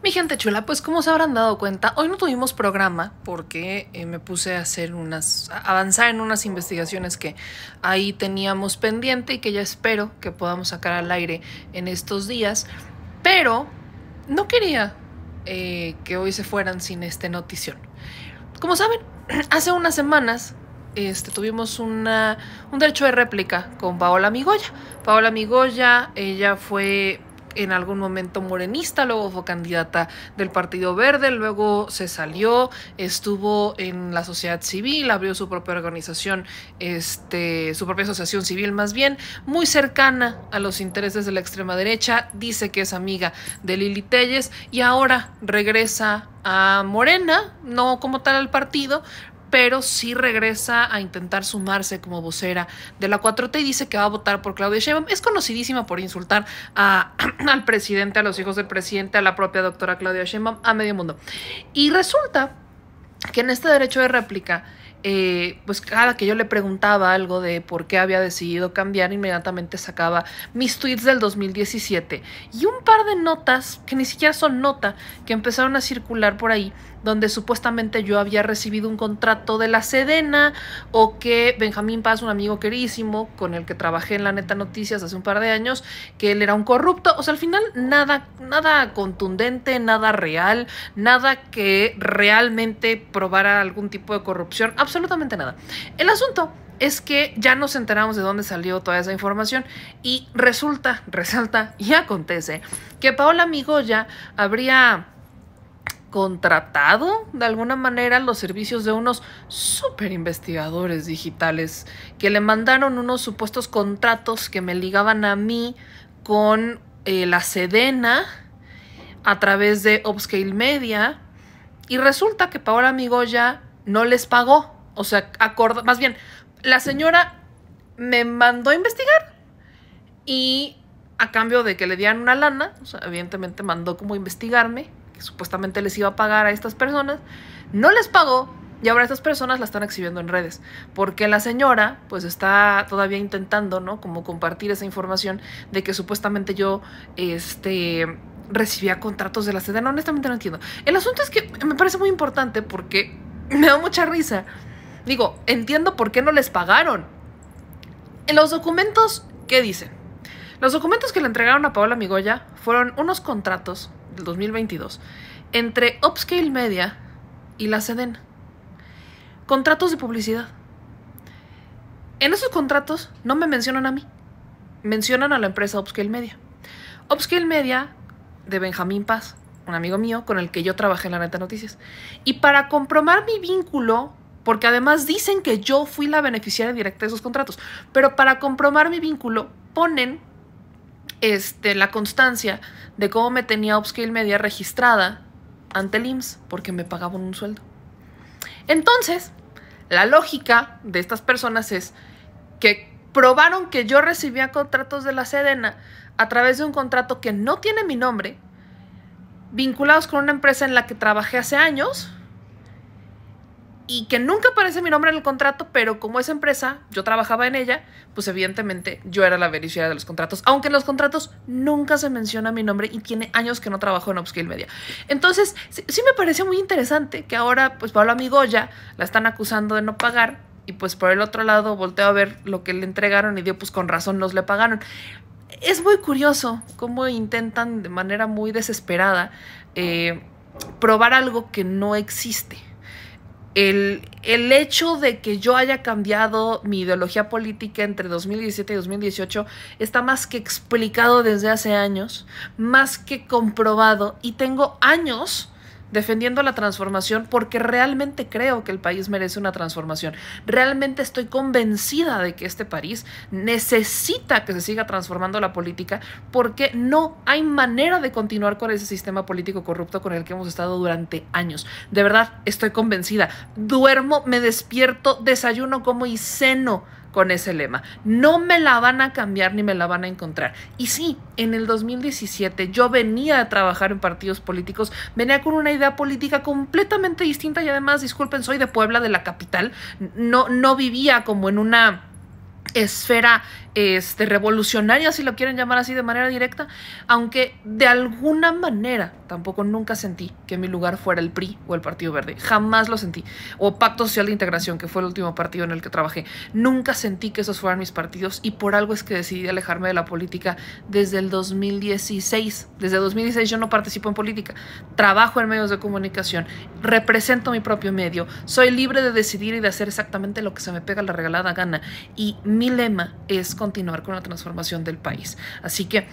Mi gente chula, pues como se habrán dado cuenta, hoy no tuvimos programa porque eh, me puse a hacer unas, avanzar en unas investigaciones que ahí teníamos pendiente y que ya espero que podamos sacar al aire en estos días, pero no quería eh, que hoy se fueran sin este notición. Como saben, hace unas semanas este, tuvimos una, un derecho de réplica con Paola Migoya. Paola Migoya, ella fue en algún momento morenista, luego fue candidata del Partido Verde, luego se salió, estuvo en la sociedad civil, abrió su propia organización, este, su propia asociación civil más bien, muy cercana a los intereses de la extrema derecha, dice que es amiga de Lili Telles y ahora regresa a Morena, no como tal al partido, pero sí regresa a intentar sumarse como vocera de la 4T y dice que va a votar por Claudia Sheinbaum. Es conocidísima por insultar al presidente, a los hijos del presidente, a la propia doctora Claudia Sheinbaum, a medio mundo. Y resulta que en este derecho de réplica, eh, pues cada que yo le preguntaba algo de por qué había decidido cambiar, inmediatamente sacaba mis tweets del 2017 y un par de notas, que ni siquiera son nota, que empezaron a circular por ahí, donde supuestamente yo había recibido un contrato de la Sedena o que Benjamín Paz, un amigo querísimo con el que trabajé en la Neta Noticias hace un par de años, que él era un corrupto. O sea, al final nada, nada contundente, nada real, nada que realmente probara algún tipo de corrupción, absolutamente nada. El asunto es que ya nos enteramos de dónde salió toda esa información y resulta, resalta y acontece que Paola Migoya habría contratado de alguna manera los servicios de unos super investigadores digitales que le mandaron unos supuestos contratos que me ligaban a mí con eh, la Sedena a través de Upscale Media y resulta que Paola Migoya no les pagó. O sea, más bien, la señora me mandó a investigar y a cambio de que le dieran una lana, evidentemente mandó como investigarme supuestamente les iba a pagar a estas personas, no les pagó y ahora estas personas la están exhibiendo en redes, porque la señora pues está todavía intentando, ¿no? Como compartir esa información de que supuestamente yo, este, recibía contratos de la no Honestamente no entiendo. El asunto es que me parece muy importante porque me da mucha risa. Digo, entiendo por qué no les pagaron. En los documentos, ¿qué dicen? Los documentos que le entregaron a Paola Migoya fueron unos contratos 2022 entre Upscale Media y la seden Contratos de publicidad. En esos contratos no me mencionan a mí, mencionan a la empresa Upscale Media. Upscale Media de Benjamín Paz, un amigo mío con el que yo trabajé en la Neta Noticias. Y para comprobar mi vínculo, porque además dicen que yo fui la beneficiaria directa de esos contratos, pero para comprobar mi vínculo ponen este, la constancia de cómo me tenía Upscale Media registrada ante el IMSS porque me pagaban un sueldo. Entonces, la lógica de estas personas es que probaron que yo recibía contratos de la Sedena a través de un contrato que no tiene mi nombre, vinculados con una empresa en la que trabajé hace años y que nunca aparece mi nombre en el contrato, pero como esa empresa, yo trabajaba en ella, pues evidentemente yo era la beneficiaria de los contratos, aunque en los contratos nunca se menciona mi nombre y tiene años que no trabajo en Upskill Media. Entonces, sí, me pareció muy interesante que ahora, pues Pablo Amigoya la están acusando de no pagar y pues por el otro lado volteo a ver lo que le entregaron y dio, pues con razón nos le pagaron. Es muy curioso cómo intentan de manera muy desesperada eh, probar algo que no existe el, el, hecho de que yo haya cambiado mi ideología política entre 2017 y 2018 está más que explicado desde hace años, más que comprobado y tengo años defendiendo la transformación porque realmente creo que el país merece una transformación. Realmente estoy convencida de que este país necesita que se siga transformando la política porque no hay manera de continuar con ese sistema político corrupto con el que hemos estado durante años. De verdad, estoy convencida. Duermo, me despierto, desayuno como y ceno con ese lema. No me la van a cambiar ni me la van a encontrar. Y sí, en el 2017 yo venía a trabajar en partidos políticos, venía con una idea política completamente distinta y además, disculpen, soy de Puebla, de la capital, no, no vivía como en una esfera este, revolucionaria, si lo quieren llamar así de manera directa, aunque de alguna manera tampoco nunca sentí que mi lugar fuera el PRI o el Partido Verde, jamás lo sentí, o Pacto Social de Integración, que fue el último partido en el que trabajé, nunca sentí que esos fueran mis partidos y por algo es que decidí alejarme de la política desde el 2016, desde 2016 yo no participo en política, trabajo en medios de comunicación, represento mi propio medio, soy libre de decidir y de hacer exactamente lo que se me pega la regalada gana y mi lema es con continuar con la transformación del país. Así que eh,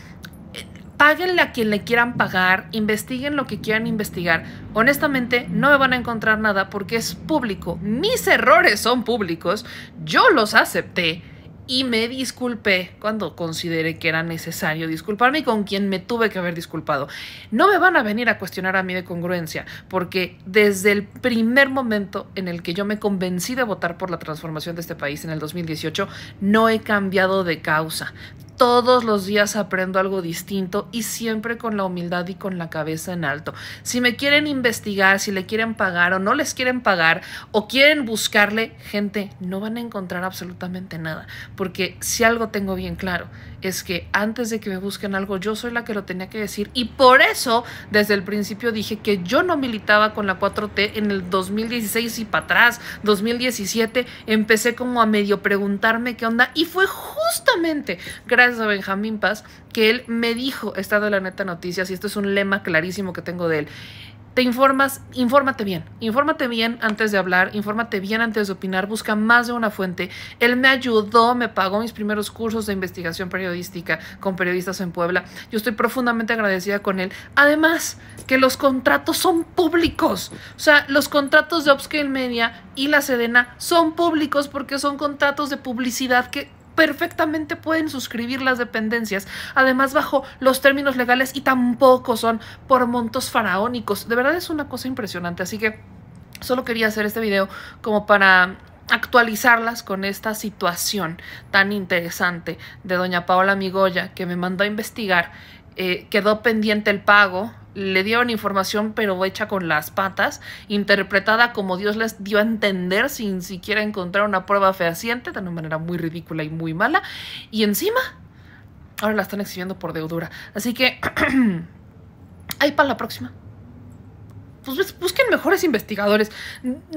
paguen a quien le quieran pagar, investiguen lo que quieran investigar. Honestamente, no me van a encontrar nada porque es público. Mis errores son públicos. Yo los acepté y me disculpé cuando consideré que era necesario disculparme y con quien me tuve que haber disculpado. No me van a venir a cuestionar a mí de congruencia, porque desde el primer momento en el que yo me convencí de votar por la transformación de este país en el 2018, no he cambiado de causa todos los días aprendo algo distinto y siempre con la humildad y con la cabeza en alto. Si me quieren investigar, si le quieren pagar o no les quieren pagar o quieren buscarle, gente, no van a encontrar absolutamente nada, porque si algo tengo bien claro es que antes de que me busquen algo, yo soy la que lo tenía que decir. Y por eso, desde el principio dije que yo no militaba con la 4T en el 2016 y para atrás, 2017, empecé como a medio preguntarme qué onda. Y fue justamente gracias a Benjamín Paz que él me dijo, estado de la neta noticias, y esto es un lema clarísimo que tengo de él te informas, infórmate bien, infórmate bien antes de hablar, infórmate bien antes de opinar, busca más de una fuente. Él me ayudó, me pagó mis primeros cursos de investigación periodística con periodistas en Puebla. Yo estoy profundamente agradecida con él. Además, que los contratos son públicos. O sea, los contratos de Upscale Media y la Sedena son públicos porque son contratos de publicidad que perfectamente pueden suscribir las dependencias, además bajo los términos legales y tampoco son por montos faraónicos. De verdad es una cosa impresionante, así que solo quería hacer este video como para actualizarlas con esta situación tan interesante de doña Paola Migoya que me mandó a investigar. Eh, quedó pendiente el pago le dieron información pero hecha con las patas, interpretada como Dios les dio a entender sin siquiera encontrar una prueba fehaciente, de una manera muy ridícula y muy mala, y encima ahora la están exhibiendo por deudura. Así que ahí para la próxima. Pues busquen mejores investigadores.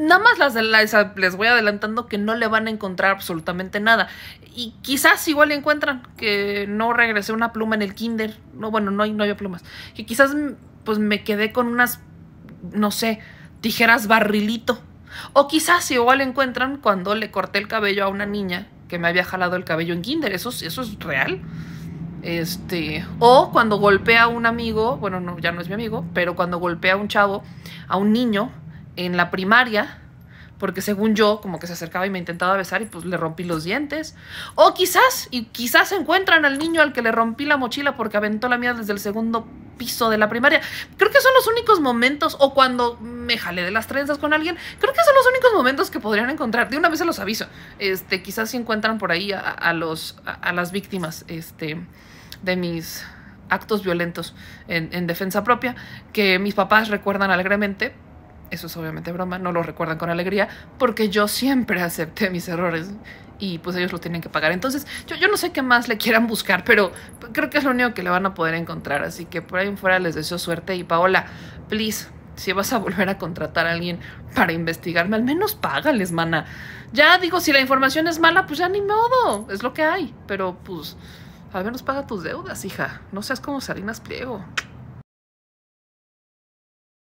Nada más las de la, les voy adelantando que no le van a encontrar absolutamente nada. Y quizás igual le encuentran que no regresé una pluma en el kinder. No, bueno, no hay, no había plumas. Que quizás pues me quedé con unas, no sé, tijeras barrilito. O quizás igual encuentran cuando le corté el cabello a una niña que me había jalado el cabello en kinder. Eso, eso es real. Este, o cuando golpea a un amigo, bueno, no, ya no es mi amigo, pero cuando golpea a un chavo, a un niño en la primaria, porque según yo, como que se acercaba y me intentaba besar y pues le rompí los dientes. O quizás, y quizás encuentran al niño al que le rompí la mochila porque aventó la mía desde el segundo piso de la primaria. Creo que son los únicos momentos, o cuando me jalé de las trenzas con alguien, creo que son los únicos momentos que podrían encontrar. De una vez se los aviso. Este, quizás si encuentran por ahí a, los, a, las víctimas este, de mis actos violentos en defensa propia, que mis papás recuerdan alegremente, eso es obviamente broma, no lo recuerdan con alegría, porque yo siempre acepté mis errores y pues ellos lo tienen que pagar. Entonces, yo, yo no sé qué más le quieran buscar, pero creo que es lo único que le van a poder encontrar. Así que por ahí en fuera les deseo suerte y Paola, please, si vas a volver a contratar a alguien para investigarme, al menos págales, mana. Ya digo, si la información es mala, pues ya ni modo, es lo que hay. Pero pues, al menos paga tus deudas, hija. No seas como Salinas Pliego.